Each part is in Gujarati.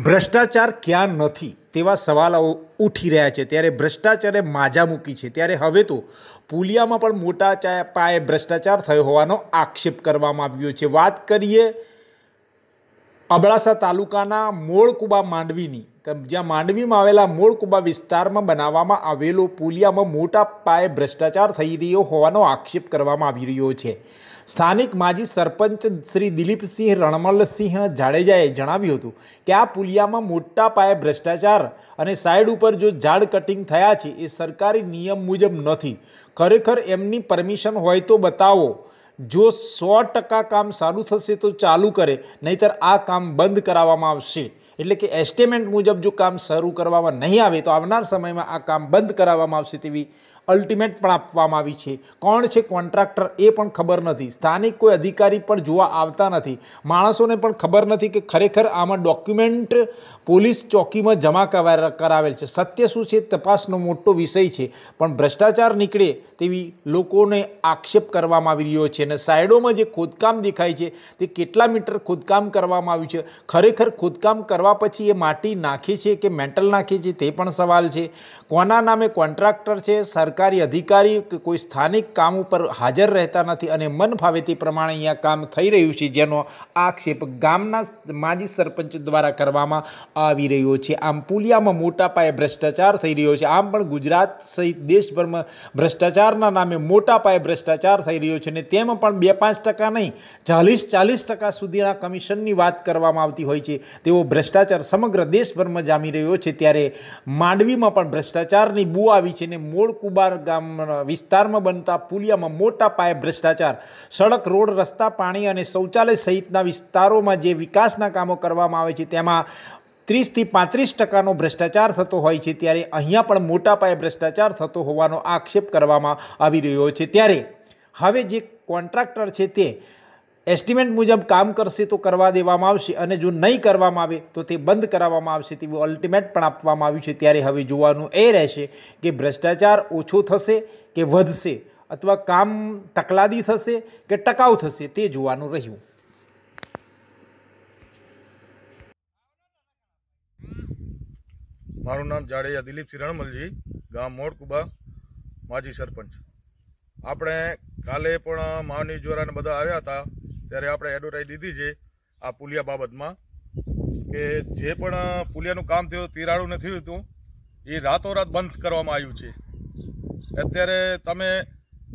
ભ્રષ્ટાચાર ક્યાં નથી તેવા સવાલો ઉઠી રહ્યા છે ત્યારે ભ્રષ્ટાચારે માજા મૂકી છે ત્યારે હવે તો પુલિયામાં પણ મોટા પાયે ભ્રષ્ટાચાર થયો હોવાનો આક્ષેપ કરવામાં આવ્યો છે વાત કરીએ અબડાસા તાલુકાના મોળકુબા માંડવીની જ્યાં માંડવીમાં આવેલા મૂળ કુબા વિસ્તારમાં બનાવવામાં આવેલો પુલિયામાં મોટા પાયે ભ્રષ્ટાચાર થઈ રહ્યો હોવાનો આક્ષેપ કરવામાં આવી રહ્યો છે સ્થાનિક માજી સરપંચ શ્રી દિલીપસિંહ રણમલસિંહ જાડેજાએ જણાવ્યું હતું કે આ પુલિયામાં મોટા પાયે ભ્રષ્ટાચાર અને સાઇડ ઉપર જો ઝાડ કટિંગ થયા છે એ સરકારી નિયમ મુજબ નથી ખરેખર એમની પરમિશન હોય તો બતાવો જો સો ટકા કામ સારું થશે તો ચાલુ કરે નહીતર આ કામ બંધ કરાવવામાં આવશે એટલે કે એસ્ટિમેટ મુજબ જો કામ શરૂ કરવામાં નહીં આવે તો આવનાર સમયમાં આ કામ બંધ કરાવવામાં આવશે તેવી અલ્ટિમેટ પણ આપવામાં આવી છે કોણ છે કોન્ટ્રાક્ટર એ પણ ખબર નથી સ્થાનિક કોઈ અધિકારી પણ જોવા આવતા નથી માણસોને પણ ખબર નથી કે ખરેખર આમાં ડોક્યુમેન્ટ પોલીસ ચોકીમાં જમા કરાવેલ છે સત્ય શું છે તપાસનો મોટો વિષય છે પણ ભ્રષ્ટાચાર નીકળે તેવી લોકોને આક્ષેપ કરવામાં આવી રહ્યો છે અને સાઈડોમાં જે ખોદકામ દેખાય છે તે કેટલા મીટર ખોદકામ કરવામાં આવ્યું છે ખરેખર ખોદકામ કરવા કરવા પછી એ માટી નાખી છે કે મેન્ટલ નાખી છે તે પણ સવાલ છે કોના નામે કોન્ટ્રાક્ટર છે સરકારી અધિકારી કે કોઈ સ્થાનિક કામ ઉપર હાજર રહેતા નથી અને મન ફાવે તે પ્રમાણે અહીંયા કામ થઈ રહ્યું છે જેનો આક્ષેપ ગામના માજી સરપંચ દ્વારા કરવામાં આવી રહ્યો છે આમ પુલિયામાં મોટા પાયે ભ્રષ્ટાચાર થઈ રહ્યો છે આમ પણ ગુજરાત સહિત દેશભરમાં ભ્રષ્ટાચારના નામે મોટા પાયે ભ્રષ્ટાચાર થઈ રહ્યો છે અને તેમાં પણ બે પાંચ ટકા નહીં ચાલીસ ચાલીસ ટકા સુધીના કમિશનની વાત કરવામાં આવતી હોય છે તેઓ ભ્રષ્ટ ભ્રષ્ટાચાર સમગ્ર દેશભરમાં જામી રહ્યો છે ત્યારે માંડવીમાં પણ ભ્રષ્ટાચારની બુ આવી છે ને મોળ ગામ વિસ્તારમાં બનતા પુલિયામાં મોટા પાયે ભ્રષ્ટાચાર સડક રોડ રસ્તા પાણી અને શૌચાલય સહિતના વિસ્તારોમાં જે વિકાસના કામો કરવામાં આવે છે તેમાં ત્રીસથી પાંત્રીસ ટકાનો ભ્રષ્ટાચાર થતો હોય છે ત્યારે અહીંયા પણ મોટા પાયે ભ્રષ્ટાચાર થતો હોવાનો આક્ષેપ કરવામાં આવી રહ્યો છે ત્યારે હવે જે કોન્ટ્રાક્ટર છે તે એસ્ટિમેટ મુજબ કામ કરશે તો કરવા દેવામાં આવશે અને જો નહીં કરવામાં આવે તો તે બંધ કરાવવામાં આવશે તેવું અલ્ટિમેટ પણ આપવામાં આવ્યું છે ત્યારે હવે જોવાનું એ રહેશે કે ભ્રષ્ટાચાર ઓછો થશે કે વધશે અથવા કામ તકલાદી થશે કે ટકાઉ થશે તે જોવાનું રહ્યું મારું નામ જાડેજા દિલીપ રણમલજી ગામ મોડકુબા માજી સરપંચ આપણે કાલે પણ માનવી જોરાને બધા આવ્યા હતા ત્યારે આપણે એડવર્ટાઇઝ લીધી છે આ પુલિયા બાબતમાં કે જે પણ પુલિયાનું કામ થયું તિરાડું નથી હતું એ રાતોરાત બંધ કરવામાં આવ્યું છે અત્યારે તમે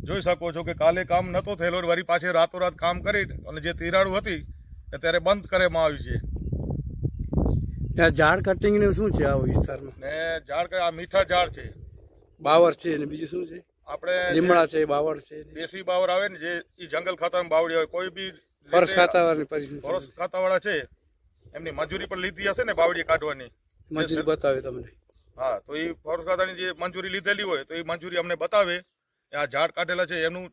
જોઈ શકો છો કે કાલે કામ નહોતો થયેલો વરી પાછે રાતોરાત કામ કરી અને જે તિરાડું હતી અત્યારે બંધ કરવામાં આવ્યું છે ઝાડ કટિંગનું શું છે આ વિસ્તારમાં ને ઝાડ આ મીઠા ઝાડ છે બાવર છે અને બીજું શું છે આપણે લીમડા છે બાવળ છે દેશી બાવળ આવે ને જે એ જંગલ ખાતા બાવળી હોય કોઈ બી ફરસ ખાતાવાળાની ફરસ વાળા છે એમની મજૂરી પણ લીધી હશે ને બાવળી કાઢવાની મજૂરી બતાવે તમને હા તો એ ફરસ ખાતાની જે મંજૂરી લીધેલી હોય તો એ મંજૂરી અમને બતાવે આ ઝાડ કાઢેલા છે એનું